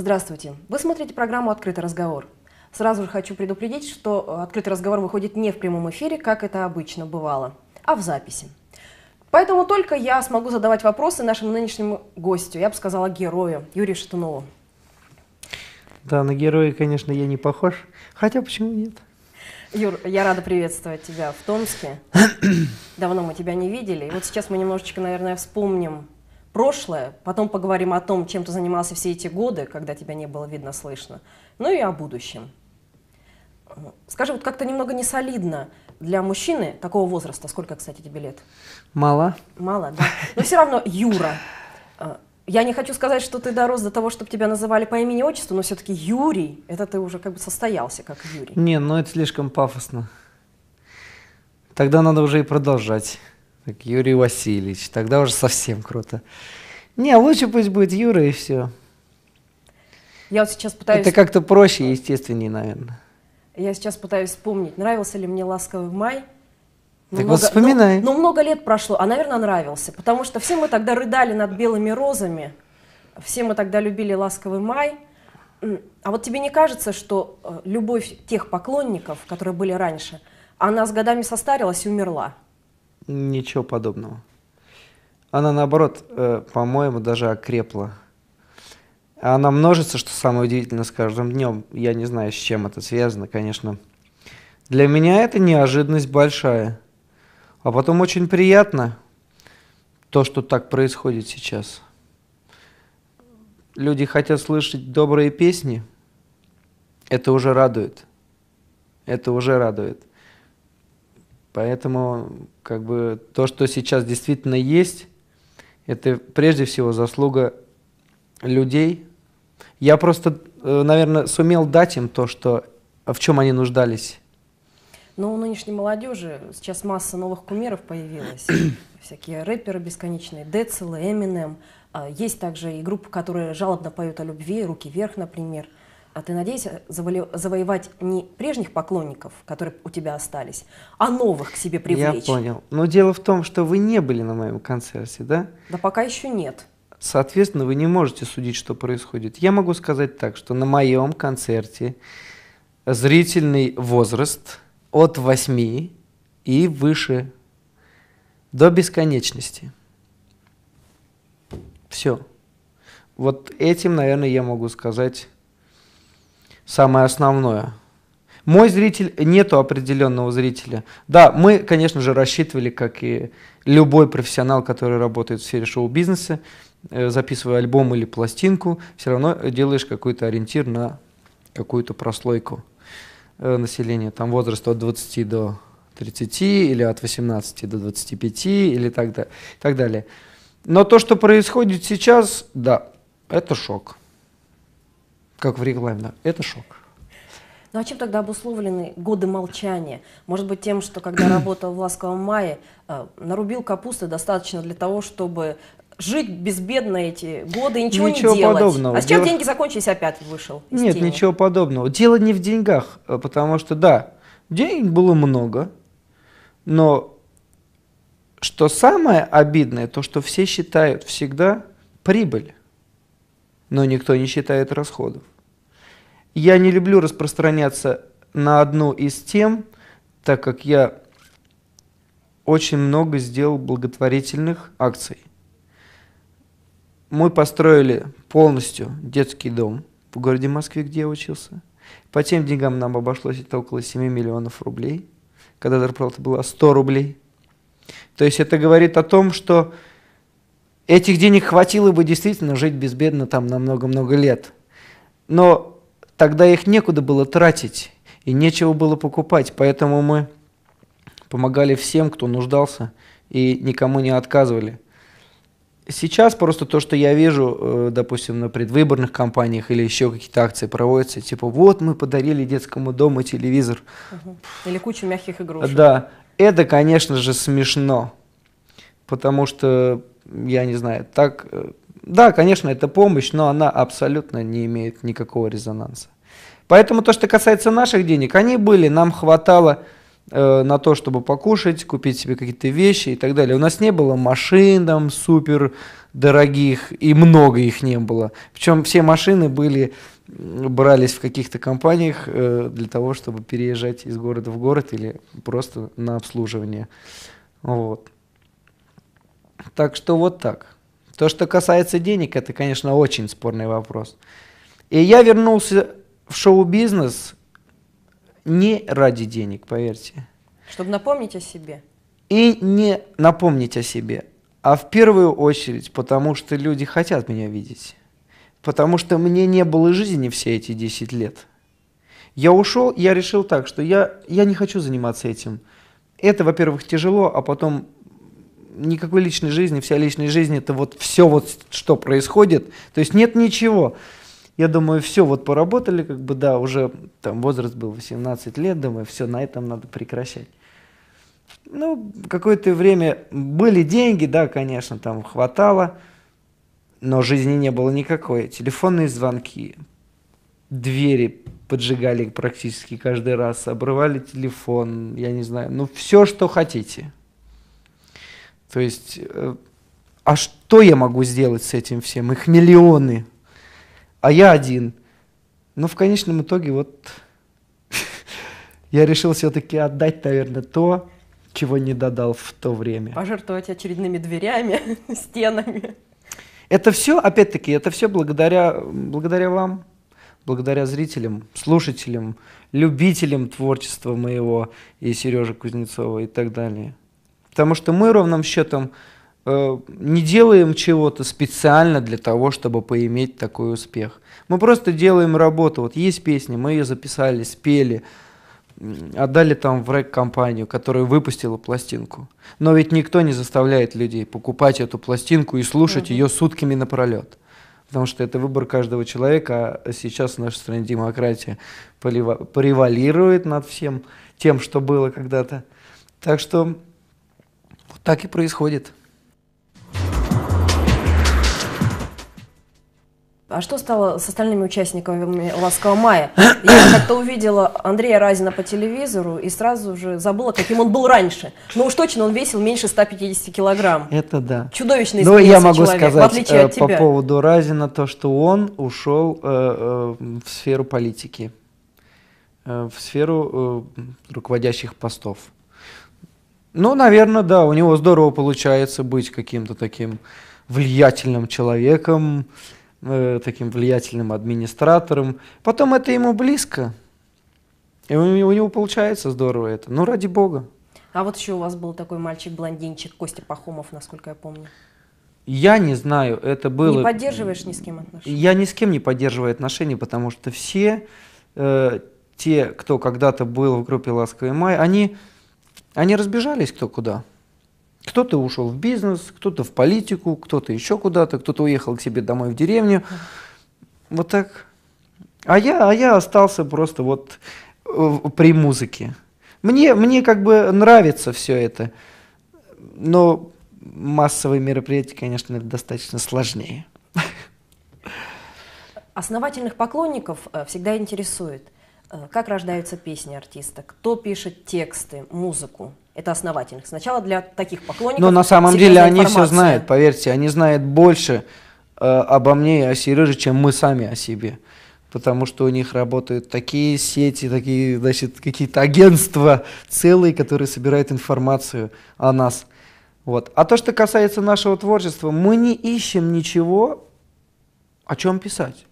Здравствуйте. Вы смотрите программу «Открытый разговор». Сразу же хочу предупредить, что э, «Открытый разговор» выходит не в прямом эфире, как это обычно бывало, а в записи. Поэтому только я смогу задавать вопросы нашему нынешнему гостю, я бы сказала, герою, Юрию Шатунову. Да, на героя, конечно, я не похож, хотя почему нет? Юр, я рада приветствовать тебя в Томске. Давно мы тебя не видели. И вот сейчас мы немножечко, наверное, вспомним прошлое, потом поговорим о том, чем ты занимался все эти годы, когда тебя не было видно, слышно, ну и о будущем. Скажи, вот как-то немного несолидно для мужчины такого возраста. Сколько, кстати, тебе лет? Мало. Мало, да. Но все равно Юра. А, я не хочу сказать, что ты дорос до того, чтобы тебя называли по имени отчеству, но все-таки Юрий, это ты уже как бы состоялся как Юрий. Не, ну это слишком пафосно. Тогда надо уже и продолжать как Юрий Васильевич, тогда уже совсем круто. Не, а лучше пусть будет Юра и все. Я вот сейчас пытаюсь... Это как-то проще и естественнее, наверное. Я сейчас пытаюсь вспомнить, нравился ли мне «Ласковый май». Ну, так много, вот ну, вспоминай. Ну, ну, много лет прошло, а, наверное, нравился, потому что все мы тогда рыдали над белыми розами, все мы тогда любили «Ласковый май», а вот тебе не кажется, что э, любовь тех поклонников, которые были раньше, она с годами состарилась и умерла? Ничего подобного. Она, наоборот, э, по-моему, даже окрепла. Она множится, что самое удивительное, с каждым днем. Я не знаю, с чем это связано, конечно. Для меня это неожиданность большая. А потом очень приятно то, что так происходит сейчас. Люди хотят слышать добрые песни. Это уже радует. Это уже радует. Поэтому как бы то, что сейчас действительно есть, это прежде всего заслуга людей. Я просто, э, наверное, сумел дать им то, что, в чем они нуждались. Но у нынешней молодежи сейчас масса новых кумиров появилась. Всякие рэперы бесконечные, Децл, Эминем. А, есть также и группы, которые жалобно поют о любви, «Руки вверх», например – а ты надеешься заво- завоевать не прежних поклонников, которые у тебя остались, а новых к себе привлечь. Я понял. Но дело в том, что вы не были на моем концерте, да? Да пока еще нет. Соответственно, вы не можете судить, что происходит. Я могу сказать так, что на моем концерте зрительный возраст от 8 и выше до бесконечности. Все. Вот этим, наверное, я могу сказать самое основное. Мой зритель, нету определенного зрителя. Да, мы, конечно же, рассчитывали, как и любой профессионал, который работает в сфере шоу-бизнеса, э, записывая альбом или пластинку, все равно делаешь какой-то ориентир на какую-то прослойку э, населения, там возраст от 20 до 30 или от 18 до 25 или так, да, так далее. Но то, что происходит сейчас, да, это шок как в рекламе. Это шок. Ну а чем тогда обусловлены годы молчания? Может быть тем, что когда работал в «Ласковом мае», э, нарубил капусты достаточно для того, чтобы жить безбедно эти годы и ничего, ничего не делать. Подобного. А сейчас Дело... деньги закончились, опять вышел Нет, тени. ничего подобного. Дело не в деньгах, э, потому что, да, денег было много, но что самое обидное, то, что все считают всегда прибыль но никто не считает расходов. Я не люблю распространяться на одну из тем, так как я очень много сделал благотворительных акций. Мы построили полностью детский дом в городе Москве, где я учился. По тем деньгам нам обошлось это около 7 миллионов рублей, когда зарплата была 100 рублей. То есть это говорит о том, что Этих денег хватило бы действительно жить безбедно там на много-много лет. Но тогда их некуда было тратить и нечего было покупать, поэтому мы помогали всем, кто нуждался, и никому не отказывали. Сейчас просто то, что я вижу, э, допустим, на предвыборных кампаниях или еще какие-то акции проводятся, типа вот мы подарили детскому дому телевизор. Угу. Или кучу мягких игрушек. Да, это, конечно же, смешно потому что, я не знаю, так... Э, да, конечно, это помощь, но она абсолютно не имеет никакого резонанса. Поэтому то, что касается наших денег, они были, нам хватало э, на то, чтобы покушать, купить себе какие-то вещи и так далее. У нас не было машин там супер дорогих, и много их не было. Причем все машины были, брались в каких-то компаниях э, для того, чтобы переезжать из города в город или просто на обслуживание. Вот. Так что вот так. То, что касается денег, это, конечно, очень спорный вопрос. И я вернулся в шоу-бизнес не ради денег, поверьте. Чтобы напомнить о себе. И не напомнить о себе, а в первую очередь, потому что люди хотят меня видеть. Потому что мне не было жизни все эти 10 лет. Я ушел, я решил так, что я, я не хочу заниматься этим. Это, во-первых, тяжело, а потом никакой личной жизни, вся личная жизнь это вот все вот, что происходит, то есть нет ничего. Я думаю, все, вот поработали, как бы, да, уже там возраст был 18 лет, думаю, все, на этом надо прекращать. Ну, какое-то время были деньги, да, конечно, там хватало, но жизни не было никакой. Телефонные звонки, двери поджигали практически каждый раз, обрывали телефон, я не знаю, ну все, что хотите. То есть, э, а что я могу сделать с этим всем? Их миллионы, а я один. Но в конечном итоге вот я решил все-таки отдать, наверное, то, чего не додал в то время. Пожертвовать очередными дверями, стенами. Это все, опять-таки, это все благодаря, благодаря вам, благодаря зрителям, слушателям, любителям творчества моего и Сережи Кузнецова и так далее. Потому что мы ровным счетом э, не делаем чего-то специально для того, чтобы поиметь такой успех. Мы просто делаем работу. Вот есть песни, мы ее записали, спели, отдали там в рэк-компанию, которая выпустила пластинку. Но ведь никто не заставляет людей покупать эту пластинку и слушать mm-hmm. ее сутками напролет. Потому что это выбор каждого человека, а сейчас в нашей стране демократия превалирует над всем тем, что было когда-то. Так что так и происходит. А что стало с остальными участниками «Ласкового мая»? Я как-то увидела Андрея Разина по телевизору и сразу же забыла, каким он был раньше. Но ну уж точно он весил меньше 150 килограмм. Это да. Чудовищный Но ну, я могу человек, сказать в отличие э, тебя. по поводу Разина то, что он ушел э, э, в сферу политики, э, в сферу э, руководящих постов. Ну, наверное, да, у него здорово получается быть каким-то таким влиятельным человеком, э, таким влиятельным администратором. Потом это ему близко. И у, у него получается здорово это. Ну, ради бога. А вот еще у вас был такой мальчик-блондинчик Костя Пахомов, насколько я помню. Я не знаю, это было... Не поддерживаешь ни с кем отношения? Я ни с кем не поддерживаю отношения, потому что все э, те, кто когда-то был в группе «Ласковый май», они они разбежались кто куда. Кто-то ушел в бизнес, кто-то в политику, кто-то еще куда-то, кто-то уехал к себе домой в деревню. Вот так. А я, а я остался просто вот э, при музыке. Мне, мне как бы нравится все это, но массовые мероприятия, конечно, достаточно сложнее. Основательных поклонников э, всегда интересует – Э, как рождаются песни артиста? Кто пишет тексты, музыку? Это основательно. Сначала для таких поклонников. Но ну, на самом деле они информация. все знают, поверьте, они знают больше э, обо мне и о Сереже, чем мы сами о себе. Потому что у них работают такие сети, такие, значит, какие-то агентства целые, которые собирают информацию о нас. Вот. А то, что касается нашего творчества, мы не ищем ничего, о чем писать.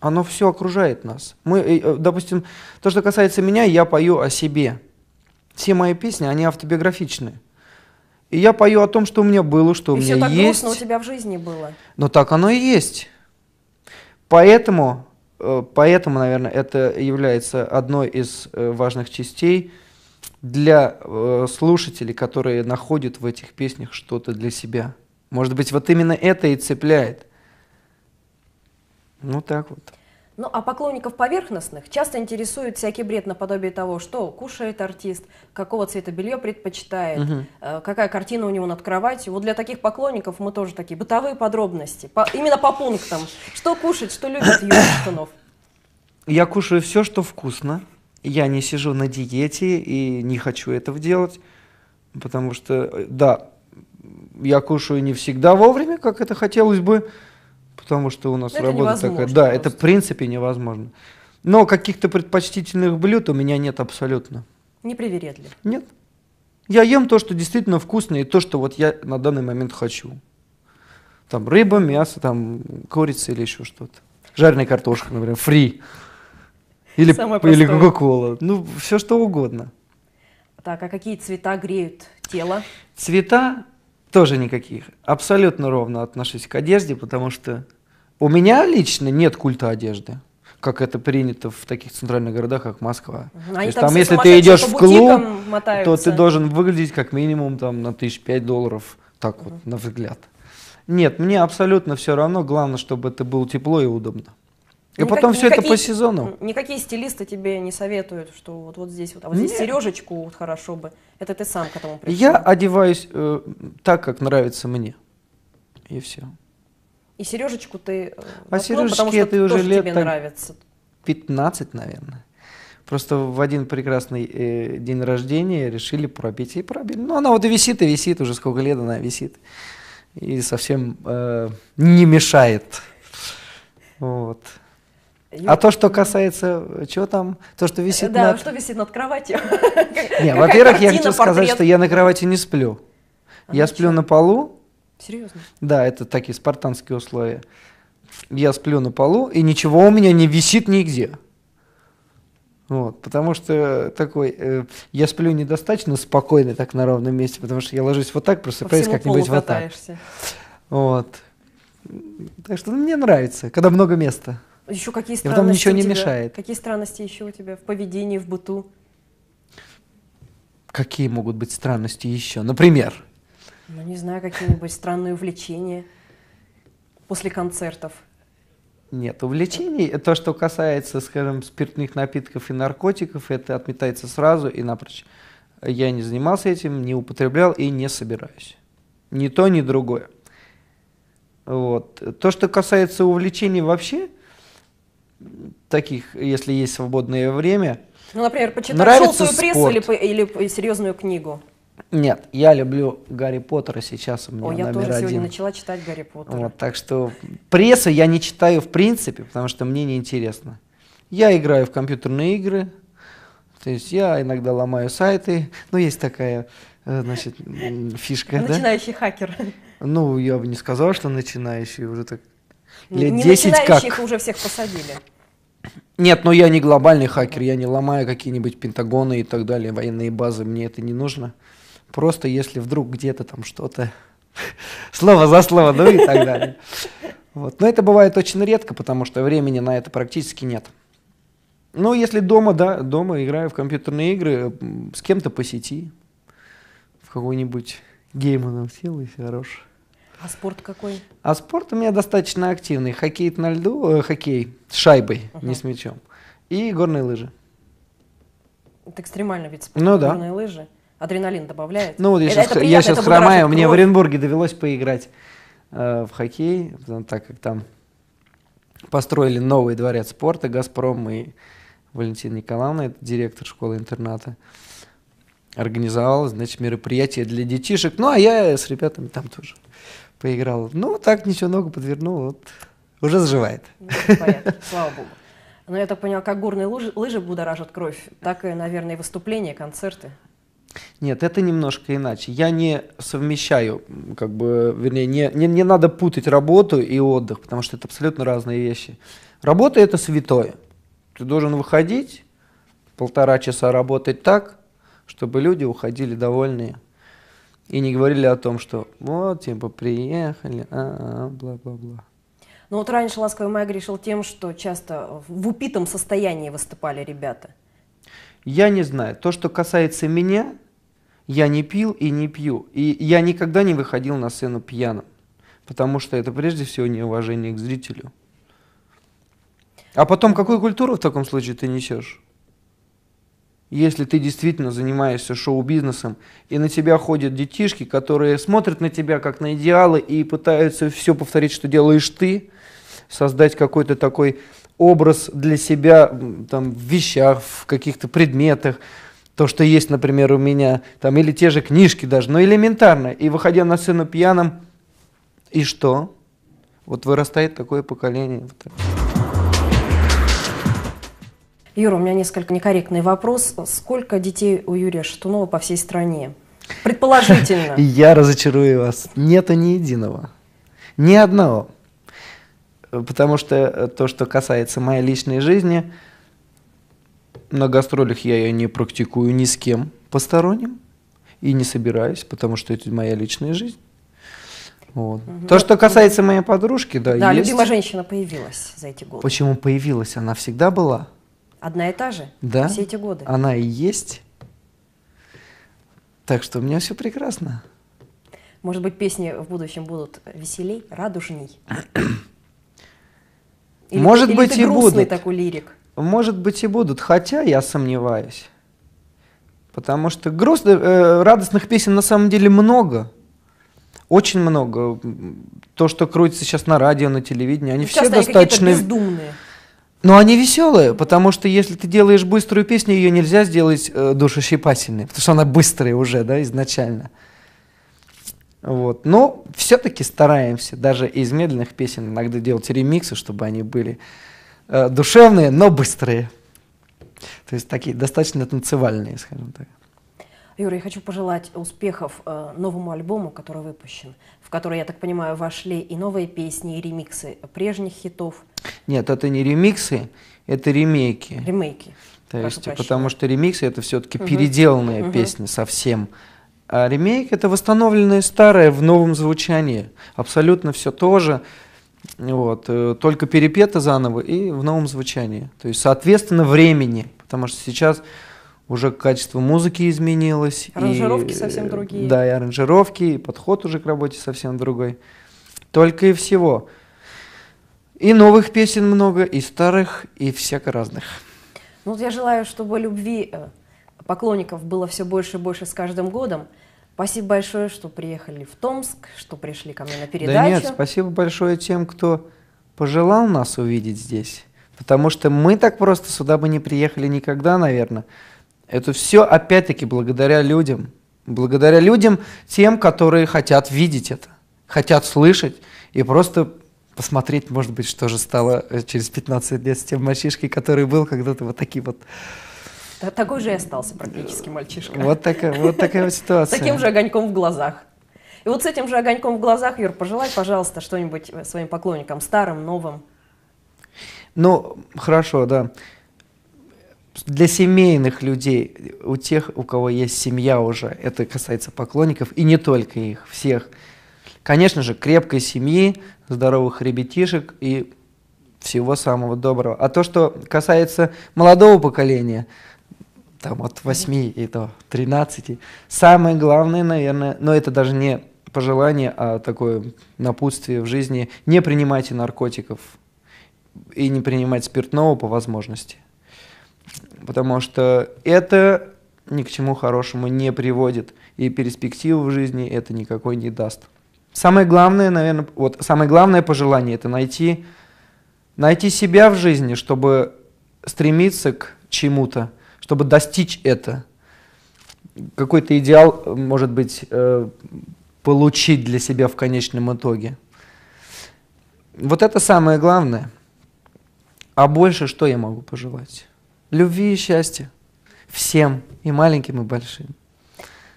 Оно все окружает нас. Мы, э, э, допустим, то, что касается меня, я пою о себе. Все мои песни, они автобиографичны. И я пою о том, что у меня было, что и у меня есть. И все так есть. Грустно у тебя в жизни было. Но так оно и есть. Поэтому, э, поэтому, наверное, это является одной из важных частей для слушателей, которые находят в этих песнях что-то для себя. Может быть, вот именно это и цепляет – ну так вот. Ну, а поклонников поверхностных часто интересует всякий бред наподобие того, что кушает артист, какого цвета белье предпочитает, угу. какая картина у него над кроватью. Вот для таких поклонников мы тоже такие бытовые подробности, по, именно по пунктам. Что кушает, что любит Юрий Шатунов? Я кушаю все, что вкусно. Я не сижу на диете и не хочу этого делать, потому что, э, да, я кушаю не всегда вовремя, как это хотелось бы, потому что у нас это работа невозможно такая. Да, просто. это в принципе невозможно. Но каких-то предпочтительных блюд у меня нет абсолютно. Не Непривередлив? Нет. Я ем то, что действительно вкусно, и то, что вот я на данный момент хочу. Там рыба, мясо, там курица или еще что-то. Жареная картошка, например, фри. Или, или кока-кола. Ну, все что угодно. Так, а какие цвета греют тело? Цвета тоже никаких. Абсолютно ровно отношусь к одежде, потому что у меня лично нет культа одежды как это принято в таких центральных городах, как Москва. Они То есть там, если ты идешь в клуб, мотаются. то ты должен выглядеть как минимум там на тысяч пять долларов, так угу. вот, на взгляд. Нет, мне абсолютно все равно, главное, чтобы это было тепло и удобно. И никак, потом все никакие, это по сезону. Никакие стилисты тебе не советуют, что вот, вот здесь вот, а вот Нет. здесь сережечку вот хорошо бы. Это ты сам к этому пришел. Я одеваюсь э, так, как нравится мне. И все. И сережечку ты э, а сережечки потому что ты уже лет тебе нравится. 15, наверное. Просто в один прекрасный э, день рождения решили пробить и пробили. Ну, она вот и висит, и висит, уже сколько лет она висит. И совсем э, не мешает. Вот. А то, что касается, э, что там, то, что висит да, над... что висит над кроватью. Не, во-первых, я хочу сказать, что я на кровати не сплю. А я ну сплю на полу. Серьезно? Да, это такие спартанские условия. Я сплю на полу, и ничего у меня не висит нигде. Вот, потому что такой, э, я сплю недостаточно спокойно так на ровном месте, потому что я ложусь вот так, просыпаюсь как-нибудь вот так. Вот. Так что ну, мне нравится, когда много места. Еще какие странности? Там ничего не тебя, мешает. Какие странности еще у тебя в поведении, в быту? Какие могут быть странности еще? Например? Ну, не знаю, какие-нибудь странные увлечения после концертов. Нет, увлечений, то, что касается, скажем, спиртных напитков и наркотиков, это отметается сразу и напрочь. Я не занимался этим, не употреблял и не собираюсь. Ни то, ни другое. Вот. То, что касается увлечений вообще – таких, если есть свободное время. Ну, например, почитать Нравится желтую прессу или, или серьезную книгу. Нет, я люблю Гарри Поттера, сейчас у меня О, я номер тоже один. сегодня начала читать Гарри Поттера. Вот, так что прессу я не читаю в принципе, потому что мне неинтересно. Я играю в компьютерные игры, то есть я иногда ломаю сайты, Ну есть такая э, значит, фишка. Начинающий да? хакер. Ну, я бы не сказал, что начинающий уже так. Лет не 10 как. уже всех посадили. Нет, но ну я не глобальный хакер, я не ломаю какие-нибудь пентагоны и так далее, военные базы, мне это не нужно. Просто если вдруг где-то там что-то, слово за слово, ну и так далее. Вот. Но это бывает очень редко, потому что времени на это практически нет. Ну, если дома, да, дома играю в компьютерные игры с кем-то по сети, в какой-нибудь гейм сел и все хорошо. А спорт какой? А спорт у меня достаточно активный. Хоккей на льду, э, хоккей с шайбой, uh-huh. не с мячом. И горные лыжи. Это экстремальный вид спорта. Ну да. Горные лыжи. Адреналин добавляет. Ну вот я это, сейчас, это приятно, я сейчас хромаю, мне в Оренбурге довелось поиграть э, в хоккей, э, так как там построили новый дворец спорта, «Газпром» и Валентина Николаевна, это директор школы-интерната, организовал, значит, мероприятие для детишек. Ну, а я с ребятами там тоже поиграл. Ну, так ничего, ногу подвернул, вот уже заживает. Ну, Понятно, слава богу. Но ну, я так понял как горные лыжи, лыжи будоражат кровь, так и, наверное, выступления, концерты. Нет, это немножко иначе. Я не совмещаю, как бы, вернее, не, не, не надо путать работу и отдых, потому что это абсолютно разные вещи. Работа – это святое. Ты должен выходить, полтора часа работать так, чтобы люди уходили довольные и не говорили о том, что вот, типа, приехали, а, а бла-бла-бла. Ну вот раньше «Ласковый май» грешил тем, что часто в упитом состоянии выступали ребята. Я не знаю. То, что касается меня, я не пил и не пью. И я никогда не выходил на сцену пьяным, потому что это прежде всего неуважение к зрителю. А потом, какую культуру в таком случае ты несешь? Если ты действительно занимаешься шоу-бизнесом, и на тебя ходят детишки, которые смотрят на тебя как на идеалы и пытаются все повторить, что делаешь ты, создать какой-то такой образ для себя там, в вещах, в каких-то предметах, то, что есть, например, у меня, там, или те же книжки даже, но элементарно. И выходя на сцену пьяным, и что? Вот вырастает такое поколение. Вот так. Юра, у меня несколько некорректный вопрос. Сколько детей у Юрия Шатунова по всей стране? Предположительно. Я разочарую вас. Нету ни единого. Ни одного. Потому что э, то, что касается моей личной жизни, на гастролях я ее не практикую ни с кем посторонним и не собираюсь, потому что это моя личная жизнь. Вот. Угу. То, что касается моей подружки, да, Да, есть. любимая женщина появилась за эти годы. Почему появилась? Она всегда была. Одна и та же? Да. Все эти годы? Она и есть. Так что у меня все прекрасно. Может быть, песни в будущем будут веселей, радужней? Или, Может или быть и будут. такой лирик? Может быть и будут, хотя я сомневаюсь. Потому что грустных э, радостных песен на самом деле много. Очень много. То, что крутится сейчас на радио, на телевидении, они ну, Часто все достаточно... Они бездумные. Но они веселые, потому что если ты делаешь быструю песню, ее нельзя сделать э, душещипательной, потому что она быстрая уже, да, изначально. Вот. Но все-таки стараемся даже из медленных песен иногда делать ремиксы, чтобы они были э, душевные, но быстрые. То есть такие достаточно танцевальные, скажем так. Юра, я хочу пожелать успехов э, новому альбому, который выпущен, в который, я так понимаю, вошли и новые песни, и ремиксы прежних хитов. Нет, это не ремиксы, это ремейки. Ремейки. То есть, прощения. потому что ремиксы это все-таки угу. переделанная угу. песня совсем. А ремейк это восстановленное старое в новом звучании. Абсолютно все то же. Вот, э, только перепета заново и в новом звучании. То есть, соответственно, времени. Потому что сейчас уже качество музыки изменилось. Аранжировки и, совсем другие. Да, и аранжировки, и подход уже к работе совсем другой. Только и всего. И новых песен много, и старых, и всяко разных. Ну я желаю, чтобы любви э, поклонников было все больше и больше с каждым годом. Спасибо большое, что приехали в Томск, что пришли ко мне на передачу. Да нет, спасибо большое тем, кто пожелал нас увидеть здесь. Потому что мы так просто сюда бы не приехали никогда, наверное. Это все опять-таки благодаря людям. Благодаря людям, тем, которые хотят видеть это, хотят слышать и просто посмотреть, может быть, что же стало э, через 15 лет с тем мальчишкой, который был когда-то вот такие вот такой же и остался практически мальчишка. Вот такая вот, такая вот ситуация. С таким же огоньком в глазах. И вот с этим же огоньком в глазах, Юр, пожелай, пожалуйста, что-нибудь своим поклонникам, старым, новым. Ну, хорошо, да для семейных людей, у тех, у кого есть семья уже, это касается поклонников, и не только их, всех. Конечно же, крепкой семьи, здоровых ребятишек и всего самого доброго. А то, что касается молодого поколения, там от 8 и до 13, самое главное, наверное, но это даже не пожелание, а такое напутствие в жизни, не принимайте наркотиков и не принимать спиртного по возможности потому что это ни к чему хорошему не приводит, и перспективу в жизни это никакой не даст. Самое главное, наверное, вот самое главное пожелание – это найти, найти себя в жизни, чтобы стремиться к чему-то, чтобы достичь это. Какой-то идеал, может быть, э, получить для себя в конечном итоге. Вот это самое главное. А больше что я могу пожелать? любви и счастья всем, и маленьким, и большим.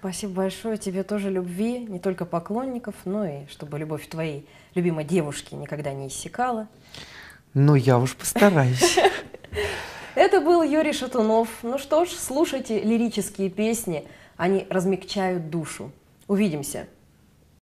Спасибо большое. Тебе тоже любви, не только поклонников, но и чтобы любовь твоей любимой девушки никогда не иссякала. Ну, я уж постараюсь. Это был Юрий Шатунов. Ну что ж, слушайте лирические песни, они размягчают душу. Увидимся!